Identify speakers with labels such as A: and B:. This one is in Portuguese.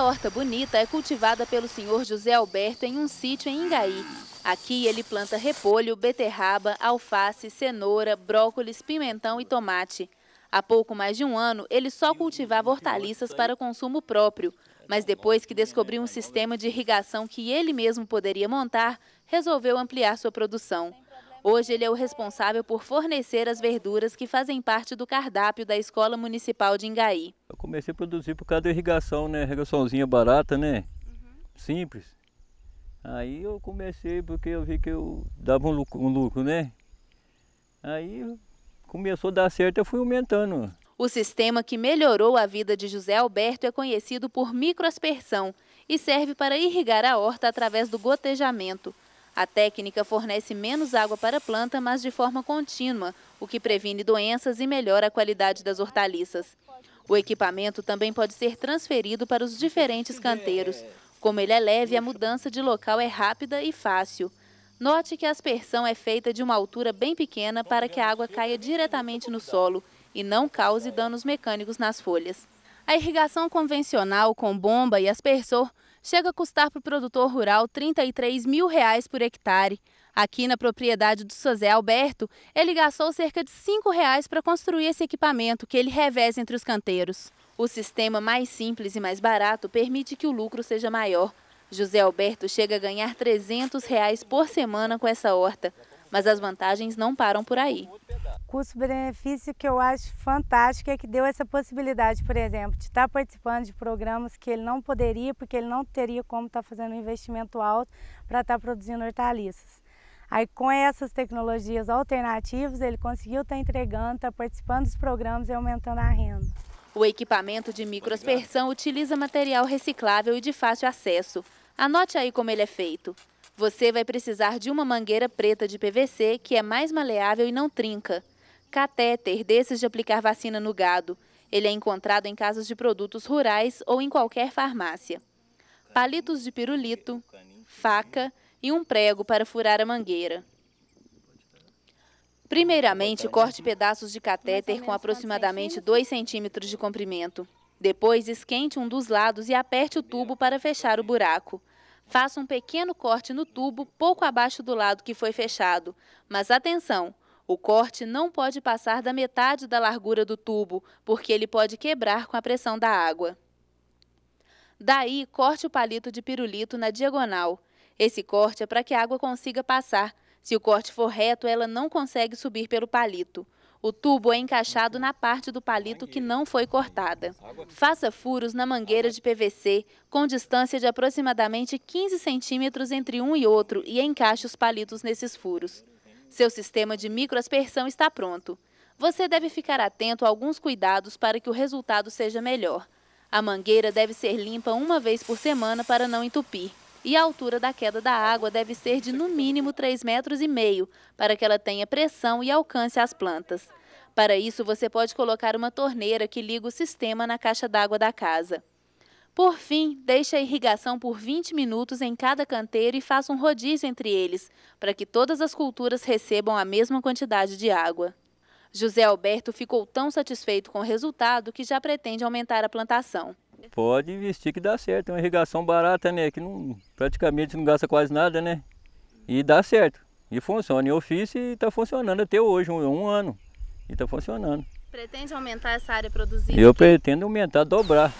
A: Essa horta bonita é cultivada pelo senhor José Alberto em um sítio em Ingaí. Aqui ele planta repolho, beterraba, alface, cenoura, brócolis, pimentão e tomate. Há pouco mais de um ano, ele só cultivava hortaliças para consumo próprio. Mas depois que descobriu um sistema de irrigação que ele mesmo poderia montar, resolveu ampliar sua produção. Hoje ele é o responsável por fornecer as verduras que fazem parte do cardápio da Escola Municipal de Ingaí.
B: Eu comecei a produzir por causa da irrigação, né? Irrigaçãozinha barata, né? Uhum. Simples. Aí eu comecei porque eu vi que eu dava um lucro, um lucro, né? Aí começou a dar certo, eu fui aumentando.
A: O sistema que melhorou a vida de José Alberto é conhecido por microaspersão e serve para irrigar a horta através do gotejamento. A técnica fornece menos água para a planta, mas de forma contínua, o que previne doenças e melhora a qualidade das hortaliças. O equipamento também pode ser transferido para os diferentes canteiros. Como ele é leve, a mudança de local é rápida e fácil. Note que a aspersão é feita de uma altura bem pequena para que a água caia diretamente no solo e não cause danos mecânicos nas folhas. A irrigação convencional com bomba e aspersor chega a custar para o produtor rural R$ 33 mil reais por hectare. Aqui na propriedade do José Alberto, ele gastou cerca de R$ reais para construir esse equipamento que ele reveza entre os canteiros. O sistema mais simples e mais barato permite que o lucro seja maior. José Alberto chega a ganhar R$ reais por semana com essa horta, mas as vantagens não param por aí. Custo-benefício que eu acho fantástico é que deu essa possibilidade, por exemplo, de estar tá participando de programas que ele não poderia, porque ele não teria como estar tá fazendo um investimento alto para estar tá produzindo hortaliças. Aí com essas tecnologias alternativas, ele conseguiu estar entregando, estar participando dos programas e aumentando a renda. O equipamento de microaspersão utiliza material reciclável e de fácil acesso. Anote aí como ele é feito. Você vai precisar de uma mangueira preta de PVC que é mais maleável e não trinca. Catéter, desses de aplicar vacina no gado. Ele é encontrado em casas de produtos rurais ou em qualquer farmácia. Palitos de pirulito, faca e um prego para furar a mangueira. Primeiramente, corte pedaços de catéter com aproximadamente 2 centímetros de comprimento. Depois, esquente um dos lados e aperte o tubo para fechar o buraco. Faça um pequeno corte no tubo pouco abaixo do lado que foi fechado. Mas atenção, o corte não pode passar da metade da largura do tubo, porque ele pode quebrar com a pressão da água. Daí, corte o palito de pirulito na diagonal. Esse corte é para que a água consiga passar. Se o corte for reto, ela não consegue subir pelo palito. O tubo é encaixado na parte do palito que não foi cortada. Faça furos na mangueira de PVC, com distância de aproximadamente 15 centímetros entre um e outro, e encaixe os palitos nesses furos. Seu sistema de microaspersão está pronto. Você deve ficar atento a alguns cuidados para que o resultado seja melhor. A mangueira deve ser limpa uma vez por semana para não entupir. E a altura da queda da água deve ser de no mínimo 3,5 metros e meio, para que ela tenha pressão e alcance as plantas. Para isso, você pode colocar uma torneira que liga o sistema na caixa d'água da casa. Por fim, deixe a irrigação por 20 minutos em cada canteiro e faça um rodízio entre eles, para que todas as culturas recebam a mesma quantidade de água. José Alberto ficou tão satisfeito com o resultado que já pretende aumentar a plantação.
B: Pode investir que dá certo, é uma irrigação barata, né? Que não, praticamente não gasta quase nada, né? E dá certo. E funciona. Eu fiz e está funcionando até hoje, um, um ano. E está funcionando.
A: Pretende aumentar essa área produzida? Eu aqui?
B: pretendo aumentar, dobrar.